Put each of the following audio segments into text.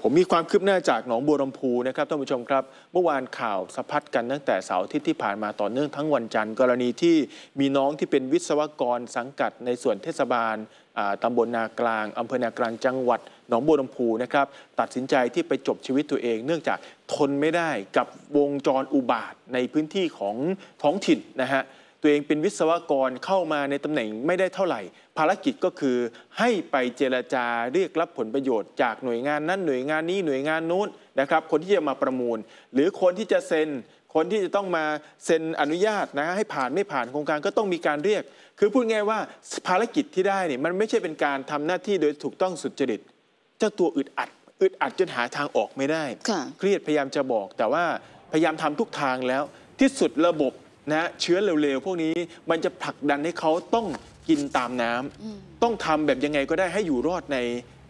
ผมมีความคืบหน้า จากหนองบัวลำพูนะครับท่านผู้ชมครับเมื่อวานข่าวสะพัดกันตั้งแต่เสาร์ที่ที่ผ่านมาต่อเนื่องทั้งวันจันทร์กรณีที่มีน้องที่เป็นวิศวกรสังกัดในส่วนเทศบาลตำบลนากลางอำเภอนากลางจังหวัดหนองบัวลำพูนะครับตัดสินใจที่ไปจบชีวิตตัวเองเนื่องจากทนไม่ได้กับวงจรอุบาทในพื้นที่ของท้องถิ่นนะฮะตัวเองเป็นวิศวกรเข้ามาในตำแหน่งไม่ได้เท่าไหร่ ภารกิจก็คือให้ไปเจรจาเรียกรับผลประโยชน์จากหน่วยงานนั้นหน่วยงานนี้หน่วยงานนู้นนะครับคนที่จะมาประมูล หรือคนที่จะเซ็นคนที่จะต้องมาเซ็นอนุญาตนะให้ผ่านไม่ผ่านโครงการก็ต้องมีการเรียก คือพูดง่ายว่าภารกิจที่ได้เนี่ยมันไม่ใช่เป็นการทำหน้าที่โดยถูกต้องสุจริตเจ้าตัวอึดอัดอึดอัดจนหาทางออกไม่ได้ เครียดพยายามจะบอก แต่ว่าพยายามทำทุกทางแล้วที่สุดระบบนะเชื้อเร็ว ๆ พวกนี้มันจะผลักดันให้เขาต้องกินตามน้ำ ต้องทำแบบยังไงก็ได้ให้อยู่รอดใน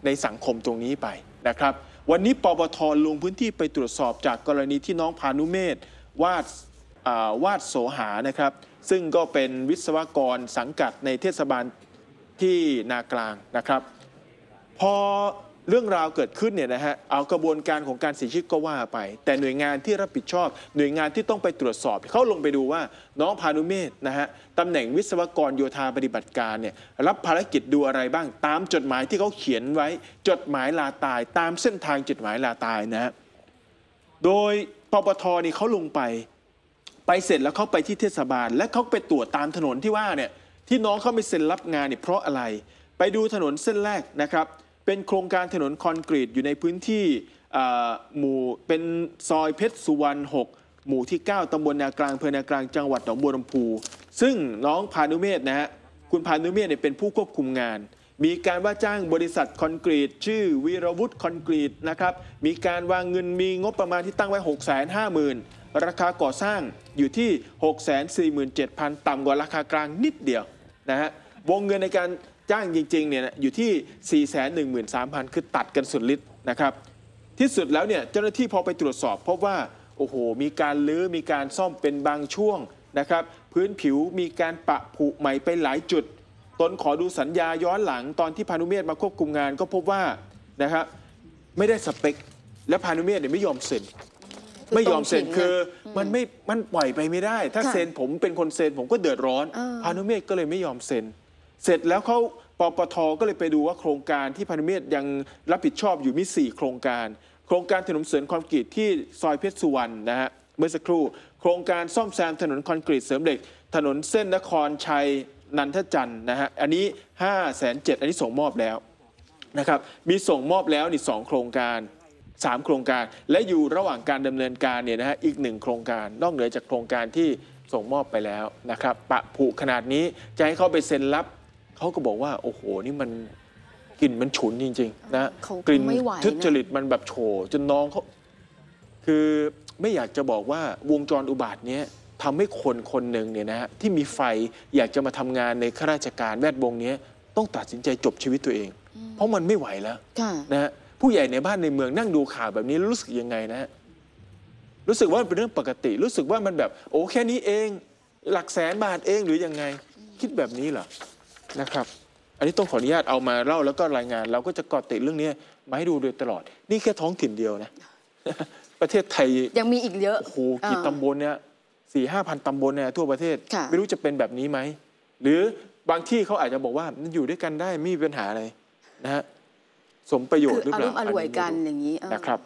ในสังคมตรงนี้ไปนะครับ วันนี้ปปทลงพื้นที่ไปตรวจสอบจากกรณีที่น้องพานุเมศวาดวาดโสหานะครับ ซึ่งก็เป็นวิศวกรสังกัดในเทศบาลที่นากลางนะครับ พอเรื่องราวเกิดขึ้นเนี่ยนะฮะเอากระบวนการของการเสียชีวิตก็ว่าไป แต่หน่วยงานที่รับผิดชอบ หน่วยงานที่ต้องไปตรวจสอบเขาลงไปดูว่าน้องพานุเมธนะฮะตำแหน่งวิศวกรโยธาปฏิบัติการเนี่ยรับภารกิจดูอะไรบ้าง ตามจดหมายที่เขาเขียนไว้จดหมายลาตายตามเส้นทางจดหมายลาตายนะฮะโดยปปทนี่เขาลงไปไปเสร็จแล้วเขาไปที่เทศบาลและเขาไปตรวจตามถนนที่ว่าเนี่ยที่น้องเขาไม่เซ็นรับงานเนี่ยเพราะอะไร ไปดูถนนเส้นแรกนะครับเป็นโครงการถนนคอนกรีตอยู่ในพื้นที่หมู่เป็นซอยเพชรสุวรรณ 6 หมู่ที่ 9 ตำบลนากลางเพอนากลางจังหวัดหนองบัวลำพู ซึ่งน้องพานุเมศนะฮะคุณพานุเมศเนี่ยเป็นผู้ควบคุมงาน มีการว่าจ้างบริษัทคอนกรีต ชื่อวีรวุฒิคอนกรีตนะครับมีการวางเงินมีงบประมาณที่ตั้งไว้ 6 5 0 0 0 0ราคาก่อสร้างอยู่ที่ 647,000ต่ำกว่าราคากลางนิดเดียวนะฮะวงเงินในการจ้างจริงๆเนี่ยอยู่ที่ 413,000 คือตัดกันสุดฤทธิ์นะครับ ที่สุดแล้วเนี่ยเจ้าหน้าที่พอไปตรวจสอบพบว่าโอ้โห มีการลื้อมีการซ่อมเป็นบางช่วงนะครับ พื้นผิวมีการปะผุใหม่ไปหลายจุดตนขอดูสัญญาย้อนหลังตอนที่พานุเมธมาควบคุมงานก็พบว่านะครับไม่ได้สเปค และพานุเมธเนี่ยไม่ยอมเซ็น ไม่ยอมเซ็นคือมันไม่มันปล่อยไปไม่ได้ถ้าเซ็นผมเป็นคนเซ็นผมก็เดือดร้อนพานุเมธก็เลยไม่ยอมเซ็นเสร็จแล้วเขาปปทก็เลยไปดูว่าโครงการที่พันธมิตรยังรับผิดชอบอยู่มี 4 โครงการ โครงการถนนเสริมคอนกรีตที่ซอยเพชรสุวรรณนะฮะเมื่อสักครู่ โครงการซ่อมแซมถนนคอนกรีตเสริมเหล็ก ถนนเส้นนครชัยนันทจันทร์นะฮะอันนี้5้าแสนเอันนี้ส่งมอบแล้วนะครับมีส่งมอบแล้วนี่สโครงการ 3 โครงการและอยู่ระหว่างการดำเนินการเนี่ยนะฮะอีกหนึ่งโครงการนอกเหนือจากโครงการที่ส่งมอบไปแล้วนะครับปะผุขนาดนี้จะให้เข้าไปเซ็นรับเขาก็บอกว่า โอ้โห นี่มัน กลิ่นมันฉุนจริงๆ นะ กลิ่นทม่ทุจริตมันแบบโฉจนน้องเขา คือไม่อยากจะบอกว่าวงจรอุบาทเนี้ยทำให้คนคนหนึ่งเนี่ยนะฮะที่มีไฟอยากจะมาทำงานในข้าราชการแวดวงเนี้ยต้องตัดสินใจจบชีวิตตัวเอง เพราะมันไม่ไหวแล้วนะฮะผู้ใหญ่ในบ้านในเมืองนั่งดูข่าวแบบนี้รู้สึกยังไงนะฮะรู้สึกว่าเป็นเรื่องปกติ รู้สึกว่ามันแบบ โอ้แค่นี้เอง หลักแสนบาทเองหรือยังไง คิดแบบนี้เหรอนะครับ อันนี้ต้องขออนุญาตเอามาเล่าแล้วก็รายงานเราก็จะกอดติดเรื่องนี้มาให้ดูโดยตลอด นี่แค่ท้องถิ่นเดียวนะ ประเทศไทยยังมีอีกเยอะ โอ้โหกี่ตำบลเนี่ยสี่ห้าพันตำบลเนี่ยทั่วประเทศ ไม่รู้จะเป็นแบบนี้ไหม หรือบางที่เขาอาจจะบอกว่านัอยู่ด้วยกันได้ ไม่มีปัญหาอะไรนะฮะสมประโยชน์ หรือเปล่าอารมอร่วยกันอย่างนี้นะครับ